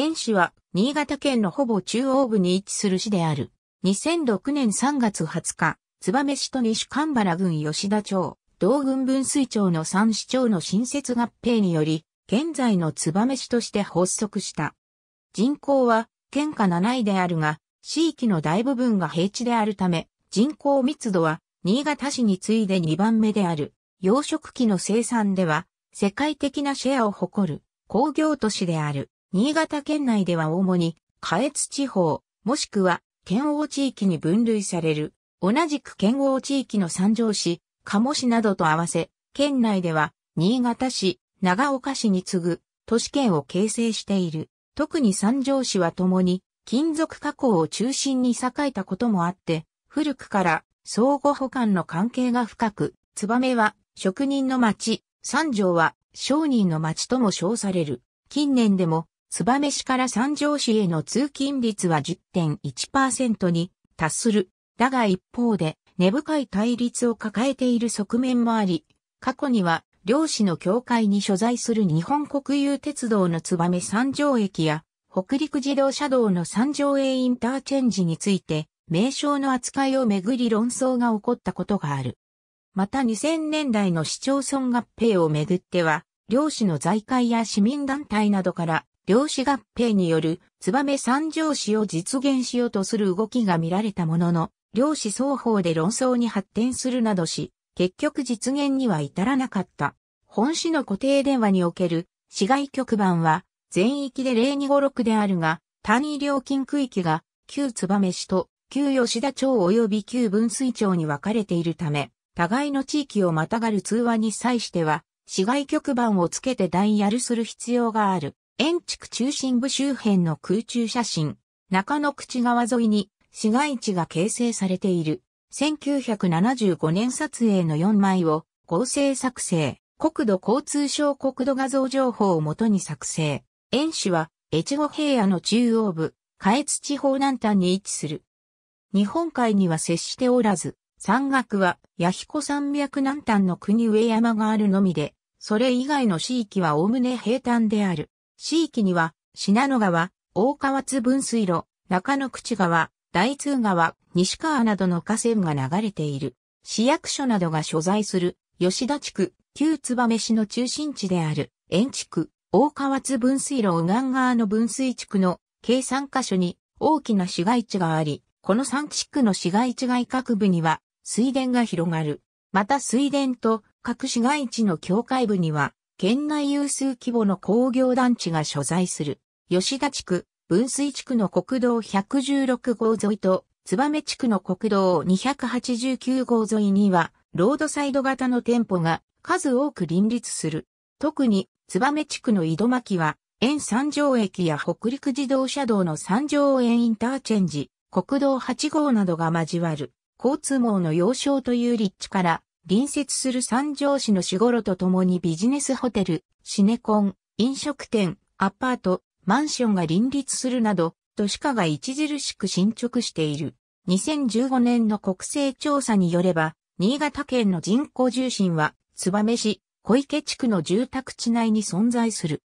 園市は、新潟県のほぼ中央部に位置する市である。2006年3月20日、燕市と西神原郡吉田町、同郡分水町の三市町の新設合併により、現在の燕市として発足した。人口は、県下7位であるが、地域の大部分が平地であるため、人口密度は、新潟市に次いで2番目である。養殖機の生産では、世界的なシェアを誇る工業都市である。新潟県内では主に、下越地方、もしくは、県央地域に分類される。同じく県央地域の三条市、鴨市などと合わせ、県内では、新潟市、長岡市に次ぐ、都市圏を形成している。特に三条市は共に、金属加工を中心に栄えたこともあって、古くから相互補完の関係が深く、燕は職人の町、三条は商人の町とも称される。近年でも燕市から三条市への通勤率は10.1%に達する。だが一方で、根深い対立を抱えている側面もあり、過去には、漁師の協会に所在する日本国有鉄道の燕三条駅や、北陸自動車道の三条へインターチェンジについて、名称の扱いをめぐり論争が起こったことがある。また2000年代の市町村合併をめぐっては、漁師の財界や市民団体などから量子合併によるメ三条市を実現しようとする動きが見られたものの、量子双方で論争に発展するなどし、結局実現には至らなかった。本市の固定電話における市外局番は全域で0256であるが、単位料金区域が旧メ市と旧吉田町及び旧分水町に分かれているため、互いの地域をまたがる通話に際しては、市外局番をつけてダイヤルする必要がある。円築中心部周辺の空中写真、中野口川沿いに市街地が形成されている。1975年撮影の4枚を合成作成、国土交通省国土画像情報をもとに作成。円市は越後平野の中央部、下越地方南端に位置する。日本海には接しておらず、山岳は八彦山脈南端の国上山があるのみで、それ以外の地域は概ね平坦である。地域には、信濃川、大川津分水路、中野口川、大通川、西川などの河川が流れている。市役所などが所在する、吉田地区、旧燕市の中心地である、園地区、大川津分水路右岸側の分水地区の計3カ所に大きな市街地があり、この3地区の市街地外各部には水田が広がる。また水田と各市街地の境界部には県内有数規模の工業団地が所在する、吉田地区、分水地区の国道116号沿いと、燕地区の国道289号沿いには、ロードサイド型の店舗が数多く林立する。特に、燕地区の井戸巻は、沿三条駅や北陸自動車道の三条園インターチェンジ、国道8号などが交わる、交通網の要衝という立地から、隣接する三条市の守護路とともにビジネスホテル、シネコン、飲食店、アパート、マンションが林立するなど、都市化が著しく進捗している。2015年の国勢調査によれば、新潟県の人口重心は、燕市、小池地区の住宅地内に存在する。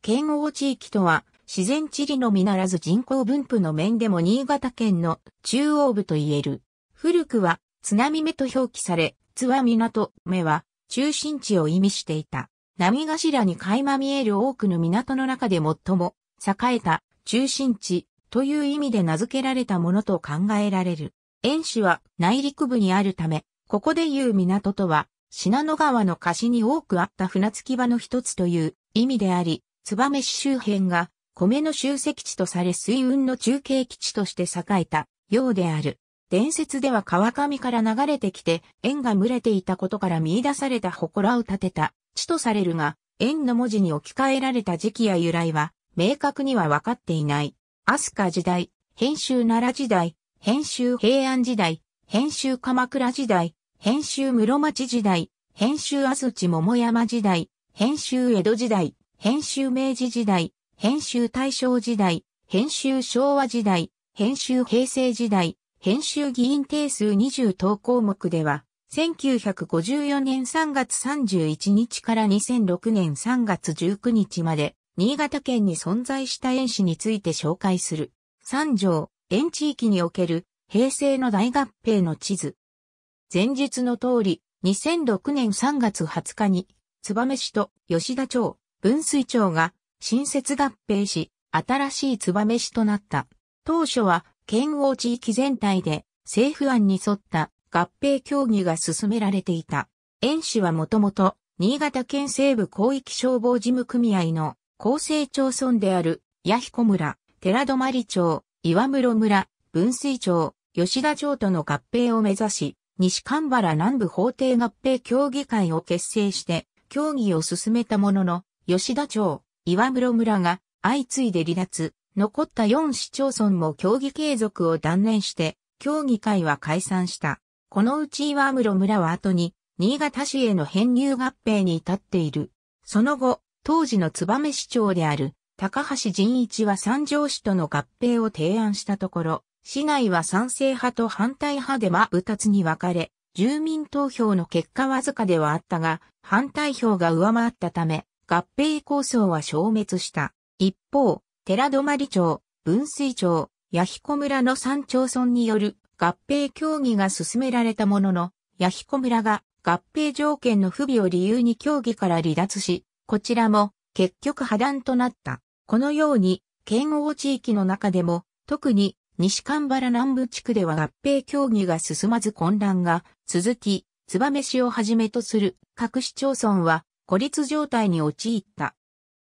県央地域とは、自然地理のみならず人口分布の面でも新潟県の中央部と言える。古くは津波目と表記され、実は港目は中心地を意味していた。波頭に垣間見える多くの港の中で最も栄えた中心地という意味で名付けられたものと考えられる。遠市は内陸部にあるため、ここでいう港とは、信濃川の貸しに多くあった船着き場の一つという意味であり、燕市周辺が米の集積地とされ水運の中継基地として栄えたようである。伝説では川上から流れてきて、縁が群れていたことから見出された祠を建てた、地とされるが、縁の文字に置き換えられた時期や由来は、明確には分かっていない。飛鳥時代、編集奈良時代、編集平安時代、編集鎌倉時代、編集室町時代、編集安土桃山時代、編集江戸時代、編集明治時代、編集大正時代、編集昭和時代、編集平成時代、編集議員定数20等項目では、1954年3月31日から2006年3月19日まで、新潟県に存在した園市について紹介する、三条、園地域における、平成の大合併の地図。前述の通り、2006年3月20日に、燕市と吉田町、分水町が、新設合併し、新しい燕市となった。当初は、県央地域全体で政府案に沿った合併協議が進められていた。園市はもともと新潟県西部広域消防事務組合の厚生町村である八彦村、寺泊町、岩室村、分水町、吉田町との合併を目指し、西神原南部法廷合併協議会を結成して、協議を進めたものの、吉田町、岩室村が相次いで離脱、残った4市町村も競技継続を断念して、協議会は解散した。このうち岩室村は後に、新潟市への編入合併に至っている。その後、当時の燕市長である、高橋仁一は三条市との合併を提案したところ、市内は賛成派と反対派で真二つに分かれ、住民投票の結果わずかではあったが、反対票が上回ったため、合併構想は消滅した。一方、寺泊町、分水町、弥彦村の3町村による合併協議が進められたものの、弥彦村が合併条件の不備を理由に協議から離脱し、こちらも結局破談となった。このように、県央地域の中でも、特に西蒲原南部地区では合併協議が進まず混乱が続き、燕市をはじめとする各市町村は孤立状態に陥った。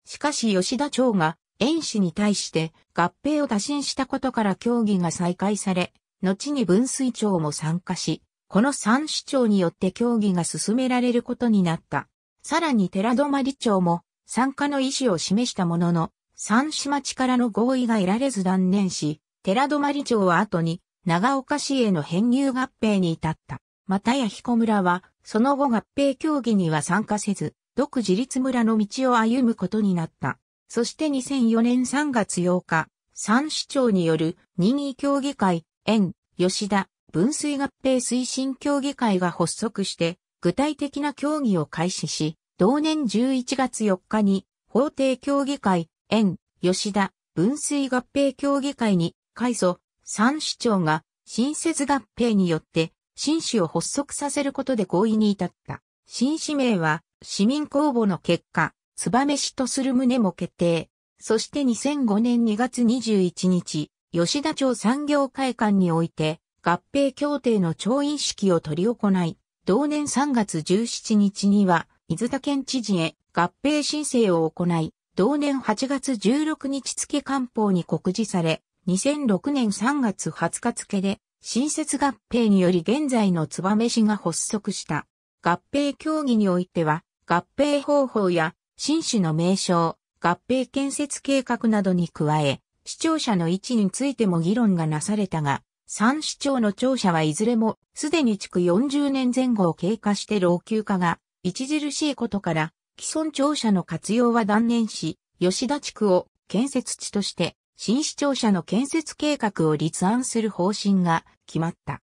しかし吉田町が遠氏に対して合併を打診したことから協議が再開され、後に分水町も参加し、この三市長によって協議が進められることになった。さらに寺泊町も参加の意思を示したものの、三市町からの合意が得られず断念し、寺泊町は後に長岡市への編入合併に至った。またや彦村は、その後合併協議には参加せず、独自立村の道を歩むことになった。そして2004年3月8日、三市長による任意協議会、園、吉田、分水合併推進協議会が発足して、具体的な協議を開始し、同年11月4日に、法定協議会、園、吉田、分水合併協議会に、改祖、三市長が、新設合併によって、新市を発足させることで合意に至った。新市名は、市民公募の結果、ツバメ氏とする旨も決定。そして2005年2月21日、吉田町産業会館において、合併協定の調印式を取り行い、同年3月17日には、伊豆田県知事へ合併申請を行い、同年8月16日付官報に告示され、2006年3月20日付で、新設合併により現在のメ市が発足した。合併協議においては、合併方法や新種の名称、合併建設計画などに加え、市庁舎の位置についても議論がなされたが、三市庁の庁舎はいずれも、すでに築40年前後を経過して老朽化が、著しいことから、既存庁舎の活用は断念し、吉田地区を建設地として、新市庁舎の建設計画を立案する方針が決まった。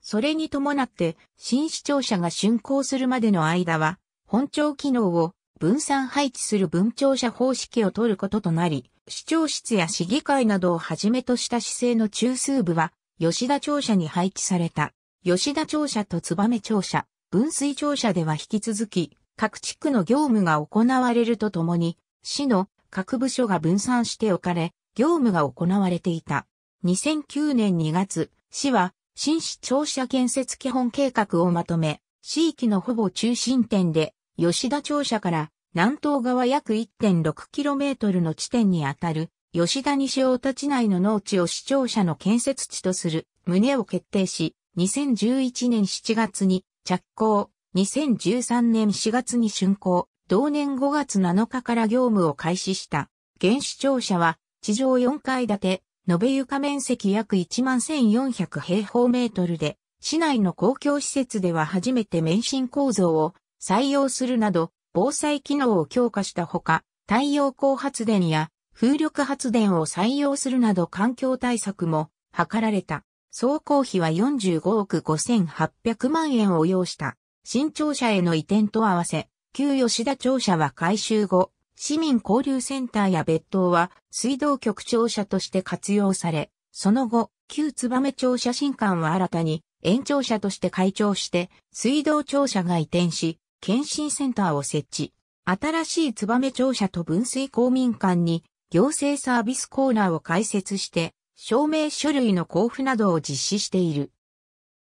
それに伴って、新市庁舎が竣工するまでの間は、本庁機能を分散配置する分庁舎方式を取ることとなり、市長室や市議会などをはじめとした市政の中枢部は、吉田庁舎に配置された。吉田庁舎と燕庁舎、分水庁舎では引き続き、各地区の業務が行われるとともに、市の各部署が分散して置かれ、業務が行われていた。2009年2月、市は新市庁舎建設基本計画をまとめ、地域のほぼ中心点で吉田庁舎から南東側約 1.6km の地点にあたる吉田西大田地内の農地を市庁舎の建設地とする旨を決定し、2011年7月に着工、2013年4月に竣工、同年5月7日から業務を開始した。現市庁舎は地上4階建て、延べ床面積約11,400平方メートルで、市内の公共施設では初めて免震構造を採用するなど、防災機能を強化したほか、太陽光発電や風力発電を採用するなど環境対策も図られた。総工費は45億5800万円を要した。新庁舎への移転と合わせ、旧吉田庁舎は改修後、市民交流センターや別棟は水道局庁舎として活用され、その後、旧燕庁舎新館は新たに延長者として開庁して、水道庁舎が移転し、検診センターを設置。新しい燕庁舎と分水公民館に行政サービスコーナーを開設して、証明書類の交付などを実施している。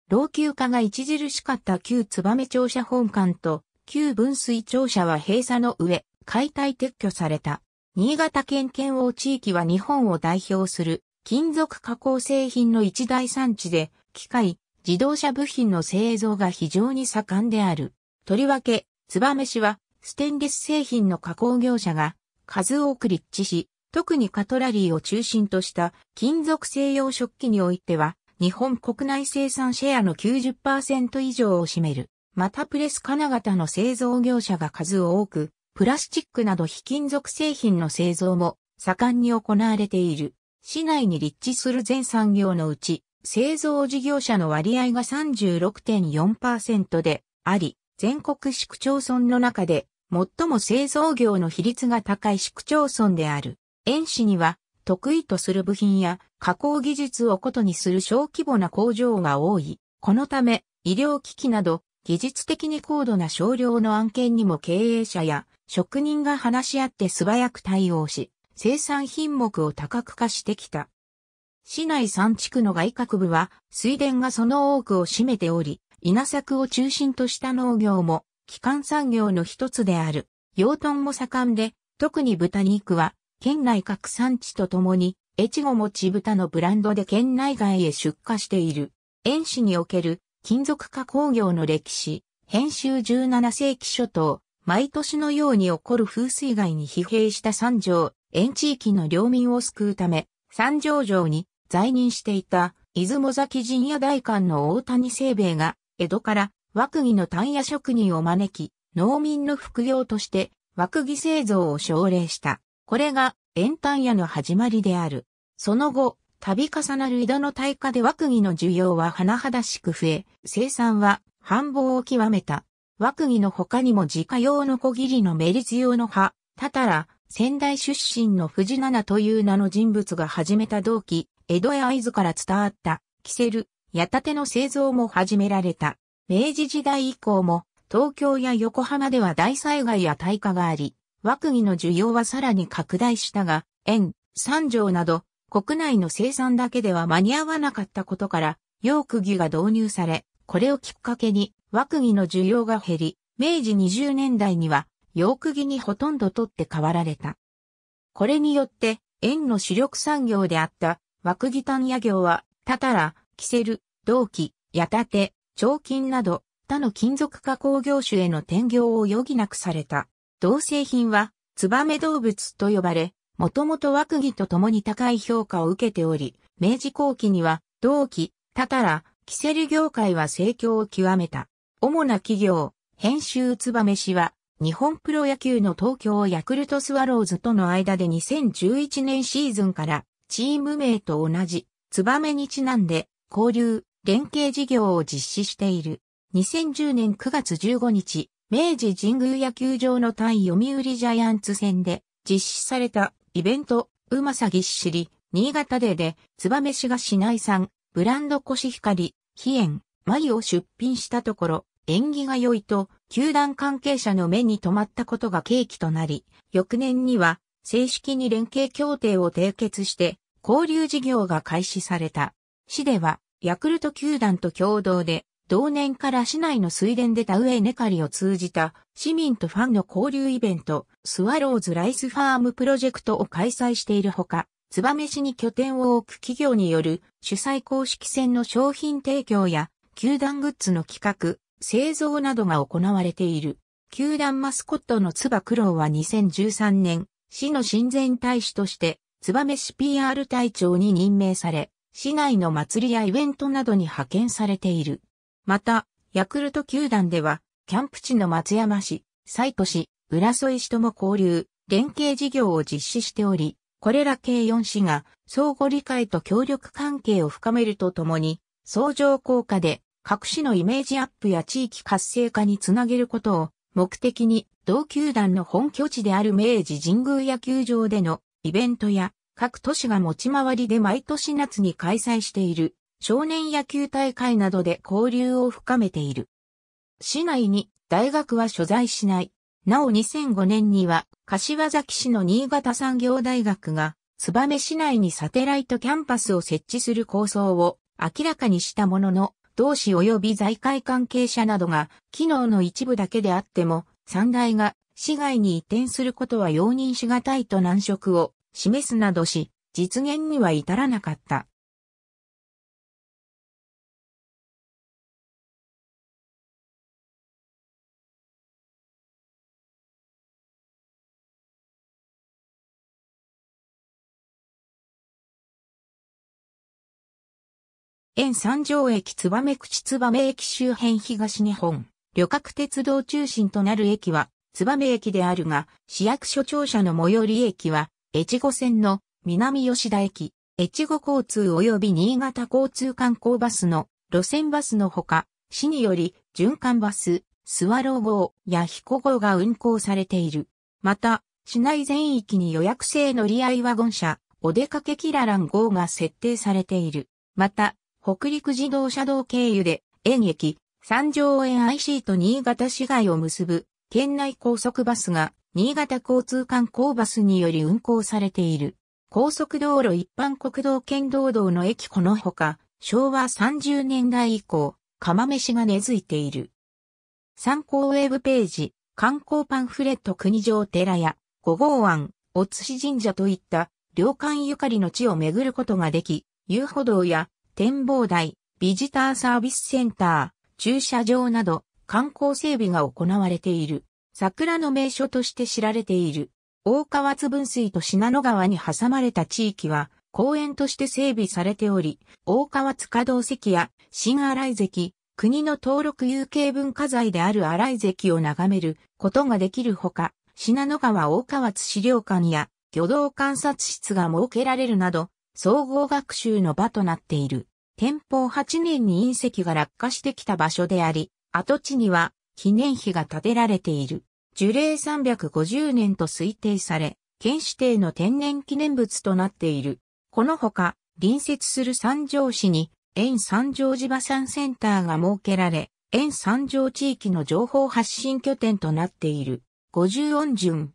老朽化が著しかった旧燕庁舎本館と旧分水庁舎は閉鎖の上、解体撤去された。新潟県県央地域は日本を代表する金属加工製品の一大産地で、機械、自動車部品の製造が非常に盛んである。とりわけ、燕市は、ステンレス製品の加工業者が、数多く立地し、特にカトラリーを中心とした金属製用食器においては、日本国内生産シェアの90%以上を占める。またプレス金型の製造業者が数多く、プラスチックなど非金属製品の製造も盛んに行われている。市内に立地する全産業のうち、製造事業者の割合が36.4%であり、全国市区町村の中で、最も製造業の比率が高い市区町村である。遠市には、得意とする部品や加工技術をことにする小規模な工場が多い。このため、医療機器など、技術的に高度な少量の案件にも経営者や職人が話し合って素早く対応し、生産品目を多角化してきた。市内3地区の外郭部は水田がその多くを占めており、稲作を中心とした農業も、基幹産業の一つである。養豚も盛んで、特に豚肉は、県内各産地とともに、越後もち豚のブランドで県内外へ出荷している。遠市における金属加工業の歴史、編集17世紀初頭、毎年のように起こる風水害に疲弊した三条、遠地域の領民を救うため、三条城に在任していた、出雲崎陣屋大官の大谷清兵衛が、江戸から枠木の単野職人を招き、農民の副業として枠木製造を奨励した。これが円単野の始まりである。その後、度重なる井戸の大火で枠木の需要は甚だしく増え、生産は繁忙を極めた。枠木の他にも自家用の小切りのメリツ用の葉、たたら、仙台出身の藤七という名の人物が始めた同期、江戸や合図から伝わった、キセル、矢立の製造も始められた。明治時代以降も、東京や横浜では大災害や大火があり、枠木の需要はさらに拡大したが、円、三条など、国内の生産だけでは間に合わなかったことから、洋釘が導入され、これをきっかけに、枠木の需要が減り、明治20年代には、洋釘にほとんど取って代わられた。これによって、円の主力産業であった、枠木単野業は、たたら、キセル、銅器、矢立、彫金など他の金属加工業種への転業を余儀なくされた。銅製品は、ツバメ動物と呼ばれ、もともと枠釘と共に高い評価を受けており、明治後期には、銅器、たたら、キセル業界は盛況を極めた。主な企業、編集ツバメ氏は、日本プロ野球の東京ヤクルトスワローズとの間で2011年シーズンから、チーム名と同じ、ツバメにちなんで、交流、連携事業を実施している。2010年9月15日、明治神宮野球場の対読売ジャイアンツ戦で実施されたイベント、うまさぎっしり、新潟でで、つばめしが市内産、ブランドコシヒカリ、ヒエン、マイを出品したところ、縁起が良いと、球団関係者の目に留まったことが契機となり、翌年には、正式に連携協定を締結して、交流事業が開始された。市では、ヤクルト球団と共同で、同年から市内の水田で田植え根刈りを通じた市民とファンの交流イベント、スワローズライスファームプロジェクトを開催しているほか、メ市に拠点を置く企業による主催公式戦の商品提供や球団グッズの企画、製造などが行われている。球団マスコットのつば九郎は2013年、市の親善大使として、メ市 PR 隊長に任命され、市内の祭りやイベントなどに派遣されている。また、ヤクルト球団では、キャンプ地の松山市、西都市、浦添市とも交流、連携事業を実施しており、これら計4市が相互理解と協力関係を深めるとともに、相乗効果で各市のイメージアップや地域活性化につなげることを目的に同球団の本拠地である明治神宮野球場でのイベントや各都市が持ち回りで毎年夏に開催している少年野球大会などで交流を深めている。市内に大学は所在しない。なお2005年には柏崎市の新潟産業大学が燕市内にサテライトキャンパスを設置する構想を明らかにしたものの、同市及び財界関係者などが機能の一部だけであっても、三大が市外に移転することは容認しがたいと難色を示すなどし、実現には至らなかった。沿三条駅燕口燕駅周辺東日本、旅客鉄道中心となる駅は、燕駅であるが、市役所庁舎の最寄り駅は、越後線の南吉田駅、越後交通及び新潟交通観光バスの路線バスのほか、市により循環バス、スワロー号や彦号が運行されている。また、市内全域に予約制乗り合いワゴン車、お出かけキララン号が設定されている。また、北陸自動車道経由で、園駅、三条園 IC と新潟市街を結ぶ、県内高速バスが新潟交通観光バスにより運行されている。高速道路一般国道県道道の駅このほか、昭和30年代以降、釜飯が根付いている。参考ウェブページ、観光パンフレット国城寺や、五号湾、お津市神社といった、領館ゆかりの地を巡ることができ、遊歩道や展望台、ビジターサービスセンター、駐車場など観光整備が行われている。桜の名所として知られている。大川津分水と信濃川に挟まれた地域は公園として整備されており、大川津稼働石や新新井石、国の登録有形文化財である新井石を眺めることができるほか、信濃川大川津資料館や漁道観察室が設けられるなど、総合学習の場となっている。天保8年に隕石が落下してきた場所であり、跡地には記念碑が建てられている。樹齢350年と推定され、県指定の天然記念物となっている。このほか、隣接する三条市に、沿三条地場産センターが設けられ、沿三条地域の情報発信拠点となっている。五十音順。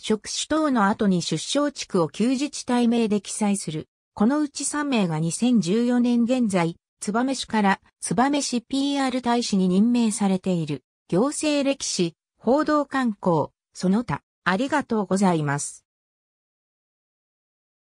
職種等の後に出生地区を旧自治体名で記載する。このうち3名が2014年現在、燕市から、燕市 PR 大使に任命されている、行政歴史、報道観光、その他、ありがとうございます。